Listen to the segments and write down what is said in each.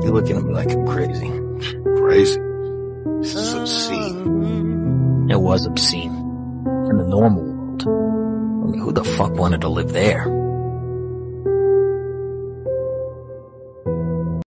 He's looking at me like I'm crazy. Crazy? This is obscene. It was obscene. In the normal world. I mean, who the fuck wanted to live there?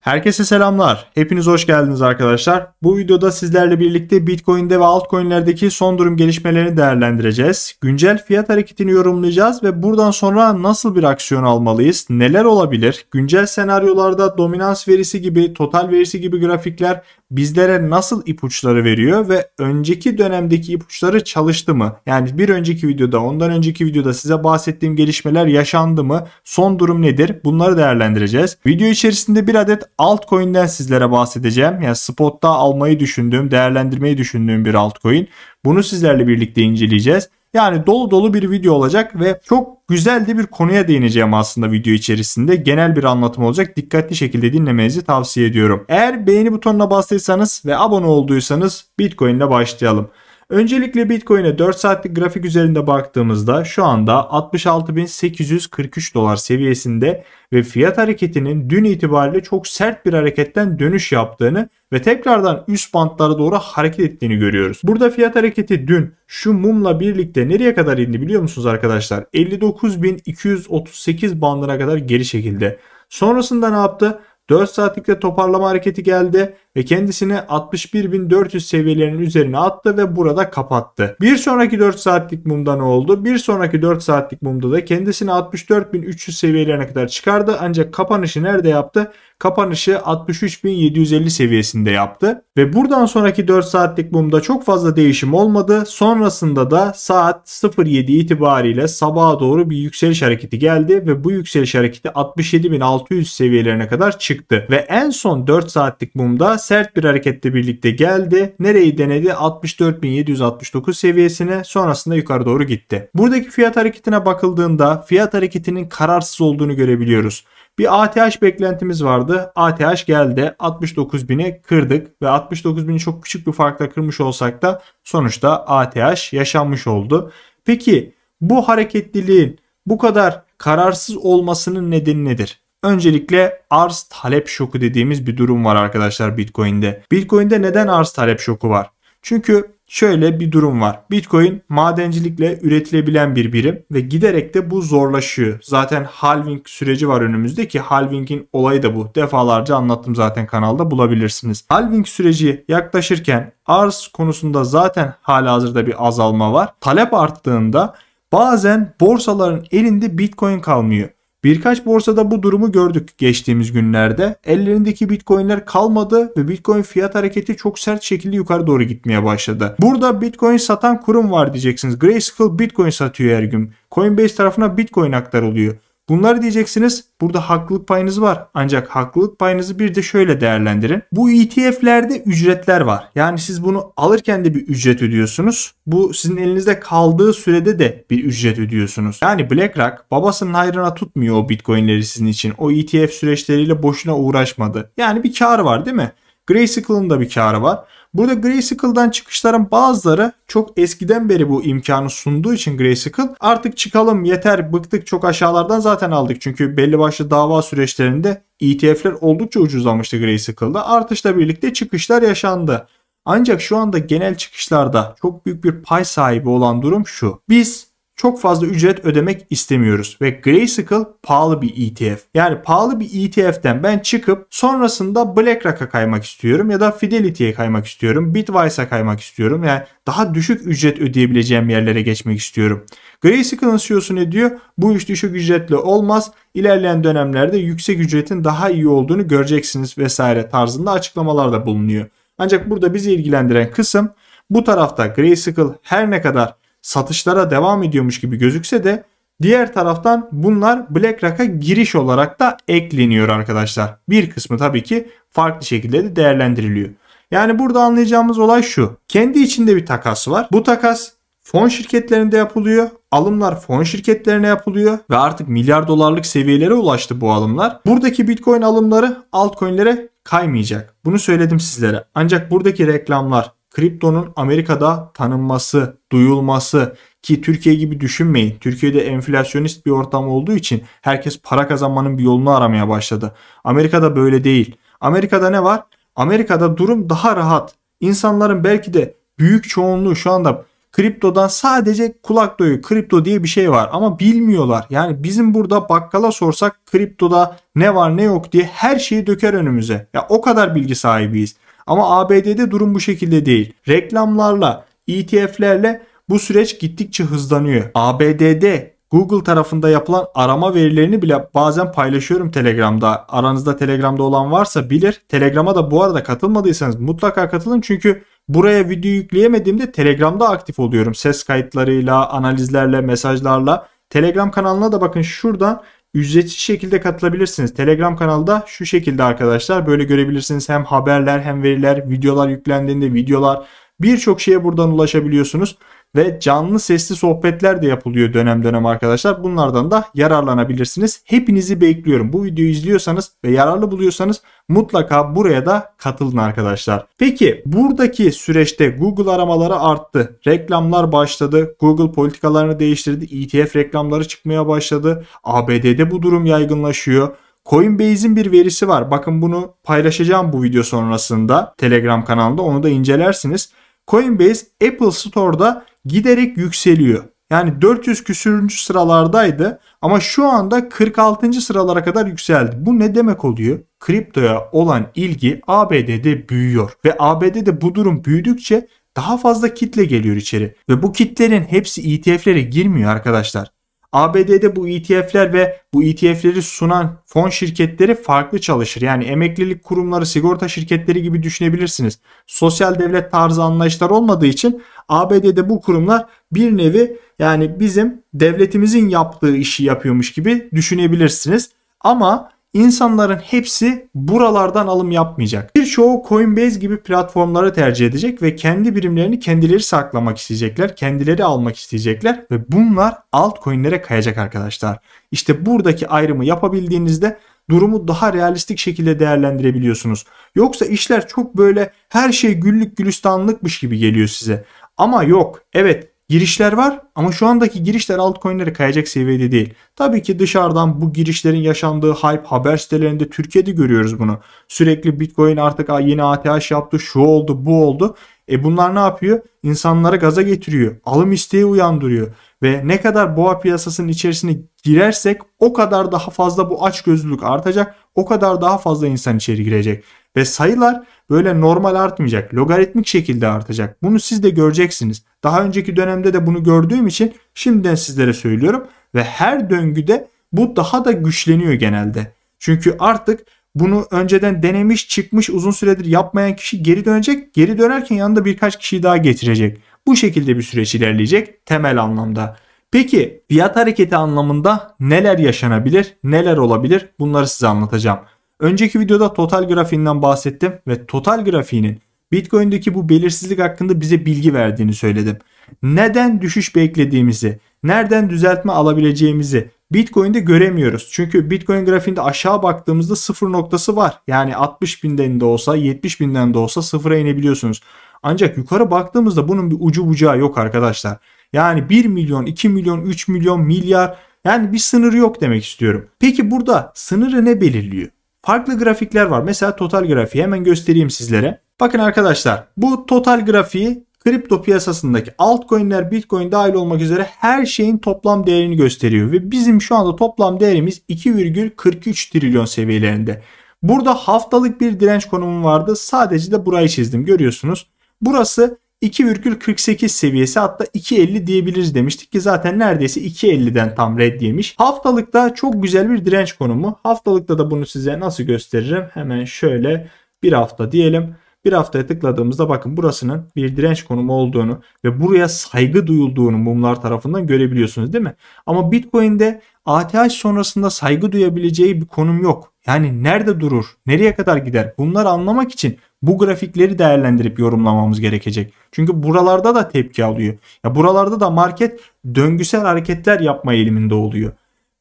Herkese selamlar. Hepiniz hoş geldiniz arkadaşlar. Bu videoda sizlerle birlikte Bitcoin'de ve altcoin'lerdeki son durum gelişmelerini değerlendireceğiz. Güncel fiyat hareketini yorumlayacağız ve buradan sonra nasıl bir aksiyon almalıyız? Neler olabilir? Güncel senaryolarda dominans verisi gibi, total verisi gibi grafikler bizlere nasıl ipuçları veriyor ve önceki dönemdeki ipuçları çalıştı mı? Yani bir önceki videoda, ondan önceki videoda size bahsettiğim gelişmeler yaşandı mı? Son durum nedir? Bunları değerlendireceğiz. Video içerisinde bir adet altcoin'den sizlere bahsedeceğim. Yani spot'ta almayı düşündüğüm, değerlendirmeyi düşündüğüm bir altcoin. Bunu sizlerle birlikte inceleyeceğiz. Yani dolu dolu bir video olacak ve çok güzel de bir konuya değineceğim aslında video içerisinde. Genel bir anlatım olacak. Dikkatli şekilde dinlemenizi tavsiye ediyorum. Eğer beğeni butonuna bastıysanız ve abone olduysanız Bitcoin ile başlayalım. Öncelikle Bitcoin'e 4 saatlik grafik üzerinde baktığımızda şu anda 66.843 dolar seviyesinde ve fiyat hareketinin dün itibariyle çok sert bir hareketten dönüş yaptığını ve tekrardan üst bantlara doğru hareket ettiğini görüyoruz. Burada fiyat hareketi dün şu mumla birlikte nereye kadar indi biliyor musunuz arkadaşlar? 59.238 bandına kadar geri çekildi. Sonrasında ne yaptı? 4 saatlikte toparlama hareketi geldi ve kendisini 61.400 seviyelerinin üzerine attı ve burada kapattı. Bir sonraki 4 saatlik mumda ne oldu? Bir sonraki 4 saatlik mumda da kendisini 64.300 seviyelerine kadar çıkardı ancak kapanışı nerede yaptı? Kapanışı 63.750 seviyesinde yaptı ve buradan sonraki 4 saatlik mumda çok fazla değişim olmadı. Sonrasında da saat 07 itibariyle sabaha doğru bir yükseliş hareketi geldi ve bu yükseliş hareketi 67.600 seviyelerine kadar çıktı ve en son 4 saatlik mumda sert bir hareketle birlikte geldi. Nereyi denedi? 64.769 seviyesine sonrasında yukarı doğru gitti. Buradaki fiyat hareketine bakıldığında fiyat hareketinin kararsız olduğunu görebiliyoruz. Bir ATH beklentimiz vardı. ATH geldi. 69.000'e kırdık ve 69.000'i çok küçük bir farkla kırmış olsak da sonuçta ATH yaşanmış oldu. Peki bu hareketliliğin bu kadar kararsız olmasının nedeni nedir? Öncelikle arz talep şoku dediğimiz bir durum var arkadaşlar Bitcoin'de. Bitcoin'de neden arz talep şoku var? Çünkü şöyle bir durum var. Bitcoin madencilikle üretilebilen bir birim ve giderek de bu zorlaşıyor. Zaten halving süreci var önümüzde ki halvingin olayı da bu. Defalarca anlattım zaten kanalda bulabilirsiniz. Halving süreci yaklaşırken arz konusunda zaten hala hazırda bir azalma var. Talep arttığında bazen borsaların elinde Bitcoin kalmıyor. Birkaç borsada bu durumu gördük geçtiğimiz günlerde. Ellerindeki bitcoinler kalmadı ve bitcoin fiyat hareketi çok sert şekilde yukarı doğru gitmeye başladı. Burada bitcoin satan kurum var diyeceksiniz. Grayscale bitcoin satıyor her gün. Coinbase tarafına bitcoin aktarılıyor. Bunlar diyeceksiniz burada haklılık payınız var ancak haklılık payınızı bir de şöyle değerlendirin. Bu ETF'lerde ücretler var. Yani siz bunu alırken de bir ücret ödüyorsunuz. Bu sizin elinizde kaldığı sürede de bir ücret ödüyorsunuz. Yani BlackRock babasının hayrına tutmuyor o bitcoinleri sizin için. O ETF süreçleriyle boşuna uğraşmadı. Yani bir kar var değil mi? Grayscale'ın da bir karı var. Burada Grayscale'dan çıkışların bazıları çok eskiden beri bu imkanı sunduğu için Grayscale artık çıkalım yeter bıktık çok aşağılardan zaten aldık. Çünkü belli başlı dava süreçlerinde ETF'ler oldukça ucuzlamıştı Grayscale'da. Artışla birlikte çıkışlar yaşandı. Ancak şu anda genel çıkışlarda çok büyük bir pay sahibi olan durum şu. Biz çok fazla ücret ödemek istemiyoruz ve Grayscale pahalı bir ETF. Yani pahalı bir ETF'den ben çıkıp sonrasında BlackRock'a kaymak istiyorum ya da Fidelity'ye kaymak istiyorum, Bitwise'a kaymak istiyorum. Yani daha düşük ücret ödeyebileceğim yerlere geçmek istiyorum. Grayscale'ın CEO'su ne diyor? Bu iş düşük ücretle olmaz. İlerleyen dönemlerde yüksek ücretin daha iyi olduğunu göreceksiniz vesaire tarzında açıklamalar da bulunuyor. Ancak burada bizi ilgilendiren kısım bu tarafta Grayscale her ne kadar satışlara devam ediyormuş gibi gözükse de diğer taraftan bunlar Black giriş olarak da ekleniyor arkadaşlar. Bir kısmı tabii ki farklı şekilde de değerlendiriliyor. Yani burada anlayacağımız olay şu. Kendi içinde bir takas var. Bu takas fon şirketlerinde yapılıyor. Alımlar fon şirketlerine yapılıyor ve artık milyar dolarlık seviyelere ulaştı bu alımlar. Buradaki Bitcoin alımları altcoin'lere kaymayacak. Bunu söyledim sizlere. Ancak buradaki reklamlar kriptonun Amerika'da tanınması, duyulması ki Türkiye gibi düşünmeyin. Türkiye'de enflasyonist bir ortam olduğu için herkes para kazanmanın bir yolunu aramaya başladı. Amerika'da böyle değil. Amerika'da ne var? Amerika'da durum daha rahat. İnsanların belki de büyük çoğunluğu şu anda kriptodan sadece kulak doyu kripto diye bir şey var ama bilmiyorlar. Yani bizim burada bakkala sorsak kriptoda ne var ne yok diye her şeyi döker önümüze. Ya o kadar bilgi sahibiyiz. Ama ABD'de durum bu şekilde değil. Reklamlarla, ETF'lerle bu süreç gittikçe hızlanıyor. ABD'de Google tarafında yapılan arama verilerini bile bazen paylaşıyorum Telegram'da. Aranızda Telegram'da olan varsa bilir. Telegram'a da bu arada katılmadıysanız mutlaka katılın çünkü buraya video yükleyemediğimde Telegram'da aktif oluyorum. Ses kayıtlarıyla, analizlerle, mesajlarla. Telegram kanalına da bakın şuradan ücretsiz şekilde katılabilirsiniz. Telegram kanalda şu şekilde arkadaşlar böyle görebilirsiniz. Hem haberler hem veriler, videolar yüklendiğinde videolar birçok şeye buradan ulaşabiliyorsunuz ve canlı sesli sohbetler de yapılıyor dönem dönem arkadaşlar. Bunlardan da yararlanabilirsiniz. Hepinizi bekliyorum. Bu videoyu izliyorsanız ve yararlı buluyorsanız mutlaka buraya da katılın arkadaşlar. Peki buradaki süreçte Google aramaları arttı. Reklamlar başladı. Google politikalarını değiştirdi. ETF reklamları çıkmaya başladı. ABD'de bu durum yaygınlaşıyor. Coinbase'in bir verisi var. Bakın bunu paylaşacağım bu video sonrasında Telegram kanalında onu da incelersiniz. Coinbase Apple Store'da giderek yükseliyor. Yani 400 küsürüncü sıralardaydı ama şu anda 46. sıralara kadar yükseldi. Bu ne demek oluyor? Kriptoya olan ilgi ABD'de büyüyor ve ABD'de bu durum büyüdükçe daha fazla kitle geliyor içeri ve bu kitlerin hepsi ETF'lere girmiyor arkadaşlar. ABD'de bu ETF'ler ve bu ETF'leri sunan fon şirketleri farklı çalışır. Yani emeklilik kurumları, sigorta şirketleri gibi düşünebilirsiniz. Sosyal devlet tarzı anlayışlar olmadığı için ABD'de bu kurumlar bir nevi yani bizim devletimizin yaptığı işi yapıyormuş gibi düşünebilirsiniz. Ama insanların hepsi buralardan alım yapmayacak. Birçoğu Coinbase gibi platformları tercih edecek ve kendi birimlerini kendileri saklamak isteyecekler, kendileri almak isteyecekler ve bunlar altcoin'lere kayacak arkadaşlar. İşte buradaki ayrımı yapabildiğinizde durumu daha realistik şekilde değerlendirebiliyorsunuz. Yoksa işler çok böyle her şey güllük gülistanlıkmış gibi geliyor size. Ama yok. Evet girişler var ama şu andaki girişler altcoin'lere kayacak seviyede değil. Tabii ki dışarıdan bu girişlerin yaşandığı hype haber sitelerinde Türkiye'de görüyoruz bunu. Sürekli Bitcoin artık yeni ATH yaptı, şu oldu, bu oldu. E bunlar ne yapıyor? İnsanları gaza getiriyor. Alım isteği uyandırıyor. Ve ne kadar boğa piyasasının içerisine girersek o kadar daha fazla bu açgözlülük artacak. O kadar daha fazla insan içeri girecek. Ve sayılar böyle normal artmayacak. Logaritmik şekilde artacak. Bunu siz de göreceksiniz. Daha önceki dönemde de bunu gördüğüm için şimdiden sizlere söylüyorum. Ve her döngüde bu daha da güçleniyor genelde. Çünkü artık bunu önceden denemiş, çıkmış, uzun süredir yapmayan kişi geri dönecek. Geri dönerken yanında birkaç kişiyi daha getirecek. Bu şekilde bir süreç ilerleyecek temel anlamda. Peki fiyat hareketi anlamında neler yaşanabilir, neler olabilir bunları size anlatacağım. Önceki videoda total grafiğinden bahsettim ve total grafiğinin Bitcoin'deki bu belirsizlik hakkında bize bilgi verdiğini söyledim. Neden düşüş beklediğimizi, nereden düzeltme alabileceğimizi Bitcoin'de göremiyoruz. Çünkü Bitcoin grafiğinde aşağı baktığımızda sıfır noktası var. Yani 60 binden de olsa 70 binden de olsa sıfıra inebiliyorsunuz. Ancak yukarı baktığımızda bunun bir ucu bucağı yok arkadaşlar. Yani 1 milyon, 2 milyon, 3 milyon, milyar yani bir sınırı yok demek istiyorum. Peki burada sınırı ne belirliyor? farklı grafikler var. Mesela total grafiği hemen göstereyim sizlere. Bakın arkadaşlar bu total grafiği kripto piyasasındaki altcoin'ler, bitcoin dahil olmak üzere her şeyin toplam değerini gösteriyor ve bizim şu anda toplam değerimiz 2,43 trilyon seviyelerinde. Burada haftalık bir direnç konumu vardı. Sadece de burayı çizdim görüyorsunuz. Burası 2,48 seviyesi hatta 2.50 diyebiliriz demiştik ki zaten neredeyse 2.50'den tam red yemiş. Haftalıkta çok güzel bir direnç konumu. Haftalıkta da bunu size nasıl gösteririm? Hemen şöyle bir hafta diyelim. Bir haftaya tıkladığımızda bakın burasının bir direnç konumu olduğunu ve buraya saygı duyulduğunu mumlar tarafından görebiliyorsunuz değil mi? Ama Bitcoin'de ATH sonrasında saygı duyabileceği bir konum yok. Yani nerede durur, nereye kadar gider bunları anlamak için bu grafikleri değerlendirip yorumlamamız gerekecek. Çünkü buralarda da tepki alıyor. Ya buralarda da market döngüsel hareketler yapma eğiliminde oluyor.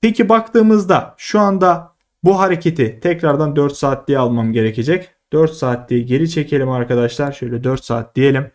Peki baktığımızda şu anda bu hareketi tekrardan 4 saat diye almam gerekecek. 4 saat diye geri çekelim arkadaşlar. Şöyle 4 saat diyelim.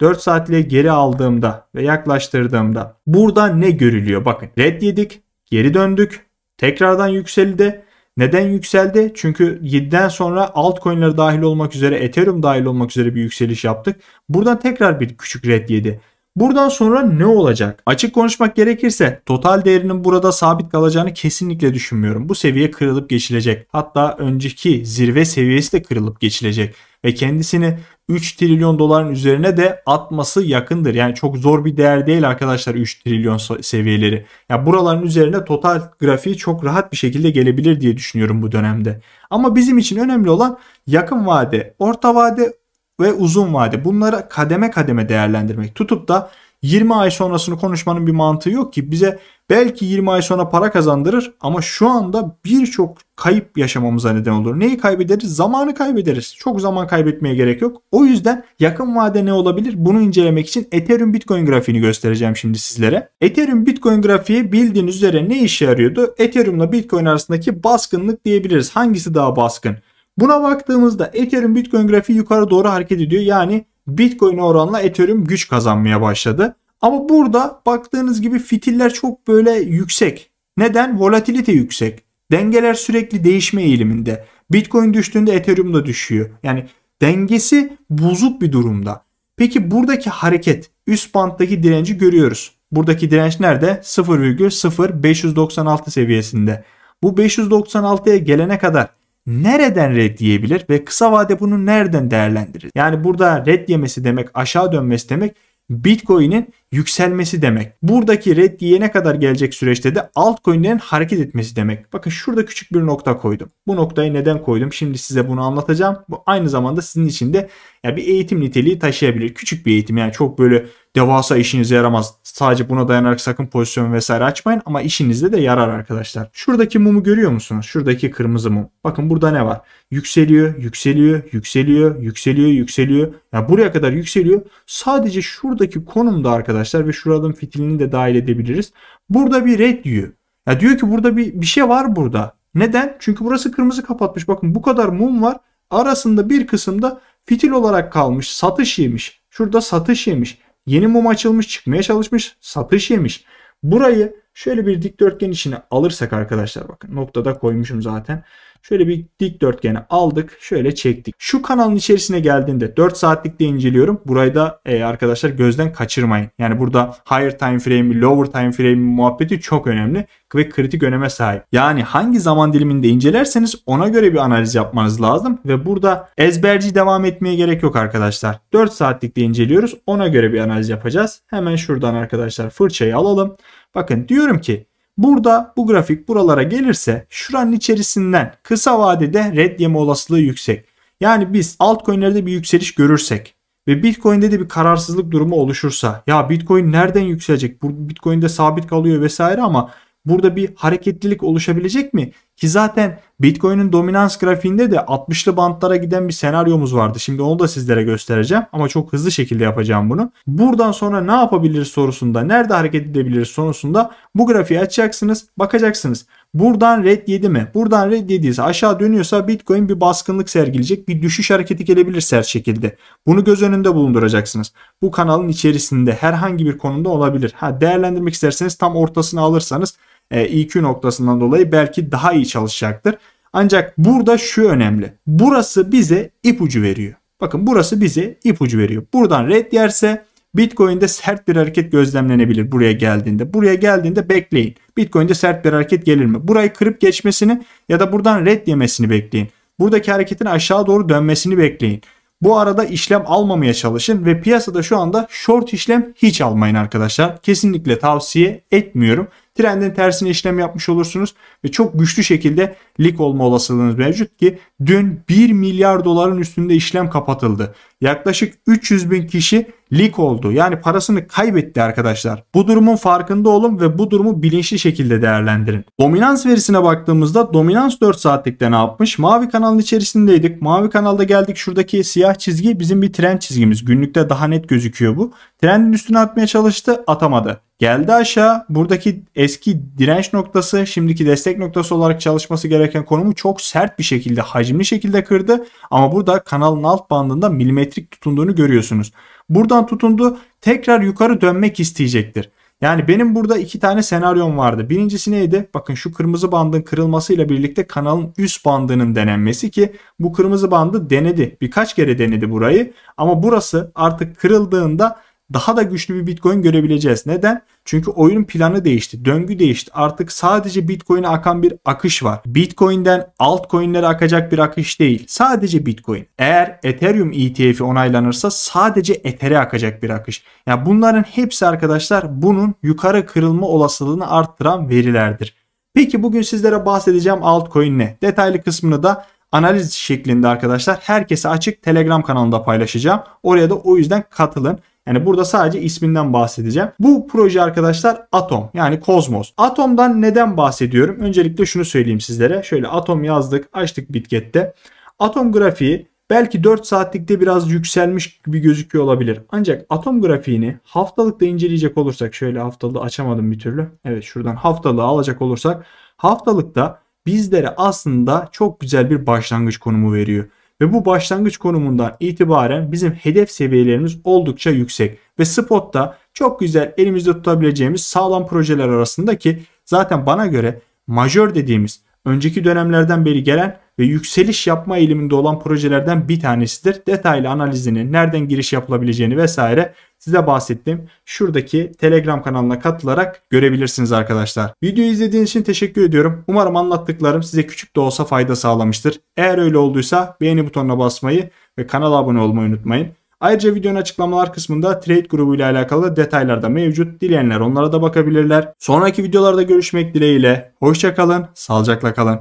4 saatliğe geri aldığımda ve yaklaştırdığımda burada ne görülüyor? Bakın red yedik. Geri döndük. Tekrardan yükseldi. Neden yükseldi? Çünkü 7'den sonra altcoin'leri dahil olmak üzere Ethereum dahil olmak üzere bir yükseliş yaptık. Buradan tekrar bir küçük red yedi. Buradan sonra ne olacak? Açık konuşmak gerekirse total değerinin burada sabit kalacağını kesinlikle düşünmüyorum. Bu seviye kırılıp geçilecek. Hatta önceki zirve seviyesi de kırılıp geçilecek ve kendisini 3 trilyon doların üzerine de atması yakındır. Yani çok zor bir değer değil arkadaşlar 3 trilyon seviyeleri. Ya buraların üzerine total grafiği çok rahat bir şekilde gelebilir diye düşünüyorum bu dönemde. Ama bizim için önemli olan yakın vade, orta vade ve uzun vade. Bunları kademe kademe değerlendirmek. Tutup da 20 ay sonrasını konuşmanın bir mantığı yok ki bize Belki 20 ay sonra para kazandırır ama şu anda birçok kayıp yaşamamıza neden olur. Neyi kaybederiz? Zamanı kaybederiz. Çok zaman kaybetmeye gerek yok. O yüzden yakın vade ne olabilir? Bunu incelemek için Ethereum Bitcoin grafiğini göstereceğim şimdi sizlere. Ethereum Bitcoin grafiği bildiğiniz üzere ne işe yarıyordu? Ethereum ile Bitcoin arasındaki baskınlık diyebiliriz. Hangisi daha baskın? Buna baktığımızda Ethereum Bitcoin grafiği yukarı doğru hareket ediyor. Yani Bitcoin oranla Ethereum güç kazanmaya başladı. Ama burada baktığınız gibi fitiller çok böyle yüksek. Neden? Volatilite yüksek. Dengeler sürekli değişme eğiliminde. Bitcoin düştüğünde Ethereum da düşüyor. Yani dengesi bozuk bir durumda. Peki buradaki hareket üst banttaki direnci görüyoruz. Buradaki direnç nerede? 0,0596 seviyesinde. Bu 596'ya gelene kadar nereden red yiyebilir ve kısa vade bunu nereden değerlendirir? Yani burada red yemesi demek aşağı dönmesi demek Bitcoin'in yükselmesi demek. Buradaki reddiye ne kadar gelecek süreçte de altcoin'lerin hareket etmesi demek. Bakın şurada küçük bir nokta koydum. Bu noktayı neden koydum? Şimdi size bunu anlatacağım. Bu aynı zamanda sizin için de ya bir eğitim niteliği taşıyabilir. Küçük bir eğitim yani çok böyle devasa işinize yaramaz. Sadece buna dayanarak sakın pozisyon vesaire açmayın ama işinizde de yarar arkadaşlar. Şuradaki mumu görüyor musunuz? Şuradaki kırmızı mum. Bakın burada ne var? Yükseliyor, yükseliyor, yükseliyor, yükseliyor, yükseliyor. Ya yani buraya kadar yükseliyor. Sadece şuradaki konumda arkadaşlar ve şuradan fitilini de dahil edebiliriz. Burada bir red diyor. Ya diyor ki burada bir, bir şey var burada. Neden? Çünkü burası kırmızı kapatmış. Bakın bu kadar mum var. Arasında bir kısımda fitil olarak kalmış. Satış yemiş. Şurada satış yemiş. Yeni mum açılmış çıkmaya çalışmış satış yemiş. Burayı şöyle bir dikdörtgen içine alırsak arkadaşlar bakın noktada koymuşum zaten. Şöyle bir dikdörtgeni aldık. Şöyle çektik. Şu kanalın içerisine geldiğinde 4 saatlikte inceliyorum. Burayı da e, arkadaşlar gözden kaçırmayın. Yani burada higher time frame'i, lower time frame'i muhabbeti çok önemli ve kritik öneme sahip. Yani hangi zaman diliminde incelerseniz ona göre bir analiz yapmanız lazım ve burada ezberci devam etmeye gerek yok arkadaşlar. 4 saatlikte inceliyoruz. Ona göre bir analiz yapacağız. Hemen şuradan arkadaşlar fırçayı alalım. Bakın diyorum ki Burada bu grafik buralara gelirse şuranın içerisinden kısa vadede red yeme olasılığı yüksek. Yani biz altcoin'lerde bir yükseliş görürsek ve Bitcoin'de de bir kararsızlık durumu oluşursa ya Bitcoin nereden yükselecek? Bu Bitcoin'de sabit kalıyor vesaire ama Burada bir hareketlilik oluşabilecek mi? Ki zaten Bitcoin'in dominans grafiğinde de 60'lı bantlara giden bir senaryomuz vardı. Şimdi onu da sizlere göstereceğim ama çok hızlı şekilde yapacağım bunu. Buradan sonra ne yapabiliriz sorusunda, nerede hareket edebiliriz sorusunda bu grafiği açacaksınız, bakacaksınız. Buradan red 7 mi? Buradan red 7 ise aşağı dönüyorsa Bitcoin bir baskınlık sergileyecek, bir düşüş hareketi gelebilir sert şekilde. Bunu göz önünde bulunduracaksınız. Bu kanalın içerisinde herhangi bir konuda olabilir. Ha değerlendirmek isterseniz tam ortasını alırsanız e, IQ noktasından dolayı belki daha iyi çalışacaktır. Ancak burada şu önemli. Burası bize ipucu veriyor. Bakın burası bize ipucu veriyor. Buradan red yerse Bitcoin'de sert bir hareket gözlemlenebilir buraya geldiğinde. Buraya geldiğinde bekleyin. Bitcoin'de sert bir hareket gelir mi? Burayı kırıp geçmesini ya da buradan red yemesini bekleyin. Buradaki hareketin aşağı doğru dönmesini bekleyin. Bu arada işlem almamaya çalışın ve piyasada şu anda short işlem hiç almayın arkadaşlar. Kesinlikle tavsiye etmiyorum. Trendin tersine işlem yapmış olursunuz ve çok güçlü şekilde lik olma olasılığınız mevcut ki dün 1 milyar doların üstünde işlem kapatıldı. Yaklaşık 300 bin kişi lik oldu. Yani parasını kaybetti arkadaşlar. Bu durumun farkında olun ve bu durumu bilinçli şekilde değerlendirin. Dominans verisine baktığımızda dominans 4 saatlikte ne yapmış? Mavi kanalın içerisindeydik. Mavi kanalda geldik. Şuradaki siyah çizgi bizim bir trend çizgimiz. Günlükte daha net gözüküyor bu. Trendin üstüne atmaya çalıştı atamadı. Geldi aşağı. Buradaki eski direnç noktası şimdiki destek noktası olarak çalışması gereken konumu çok sert bir şekilde hacimli şekilde kırdı. Ama burada kanalın alt bandında milimetrik tutunduğunu görüyorsunuz. Buradan tutundu tekrar yukarı dönmek isteyecektir. Yani benim burada iki tane senaryom vardı. Birincisi neydi? Bakın şu kırmızı bandın kırılmasıyla birlikte kanalın üst bandının denenmesi ki bu kırmızı bandı denedi. Birkaç kere denedi burayı ama burası artık kırıldığında daha da güçlü bir Bitcoin görebileceğiz. Neden? Çünkü oyun planı değişti, döngü değişti. Artık sadece Bitcoin'e akan bir akış var. Bitcoin'den altcoin'lere akacak bir akış değil. Sadece Bitcoin. Eğer Ethereum ETF'i onaylanırsa sadece Ether'e akacak bir akış. Yani bunların hepsi arkadaşlar bunun yukarı kırılma olasılığını arttıran verilerdir. Peki bugün sizlere bahsedeceğim altcoin ne? Detaylı kısmını da analiz şeklinde arkadaşlar herkese açık Telegram kanalında paylaşacağım. Oraya da o yüzden katılın. Yani burada sadece isminden bahsedeceğim. Bu proje arkadaşlar Atom yani Kozmos. Atom'dan neden bahsediyorum? Öncelikle şunu söyleyeyim sizlere. Şöyle Atom yazdık açtık Bitget'te. Atom grafiği belki 4 saatlikte biraz yükselmiş gibi gözüküyor olabilir. Ancak atom grafiğini haftalıkta inceleyecek olursak şöyle haftalığı açamadım bir türlü. Evet şuradan haftalığı alacak olursak haftalıkta bizlere aslında çok güzel bir başlangıç konumu veriyor. Ve bu başlangıç konumundan itibaren bizim hedef seviyelerimiz oldukça yüksek. Ve spotta çok güzel elimizde tutabileceğimiz sağlam projeler arasındaki zaten bana göre majör dediğimiz önceki dönemlerden beri gelen ve yükseliş yapma eğiliminde olan projelerden bir tanesidir. Detaylı analizini, nereden giriş yapılabileceğini vesaire size bahsettim. Şuradaki Telegram kanalına katılarak görebilirsiniz arkadaşlar. Videoyu izlediğiniz için teşekkür ediyorum. Umarım anlattıklarım size küçük de olsa fayda sağlamıştır. Eğer öyle olduysa beğeni butonuna basmayı ve kanala abone olmayı unutmayın. Ayrıca videonun açıklamalar kısmında trade grubu ile alakalı detaylar da mevcut. Dileyenler onlara da bakabilirler. Sonraki videolarda görüşmek dileğiyle. Hoşçakalın, sağlıcakla kalın.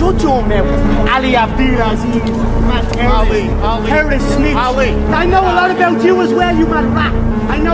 Çocuğum benim.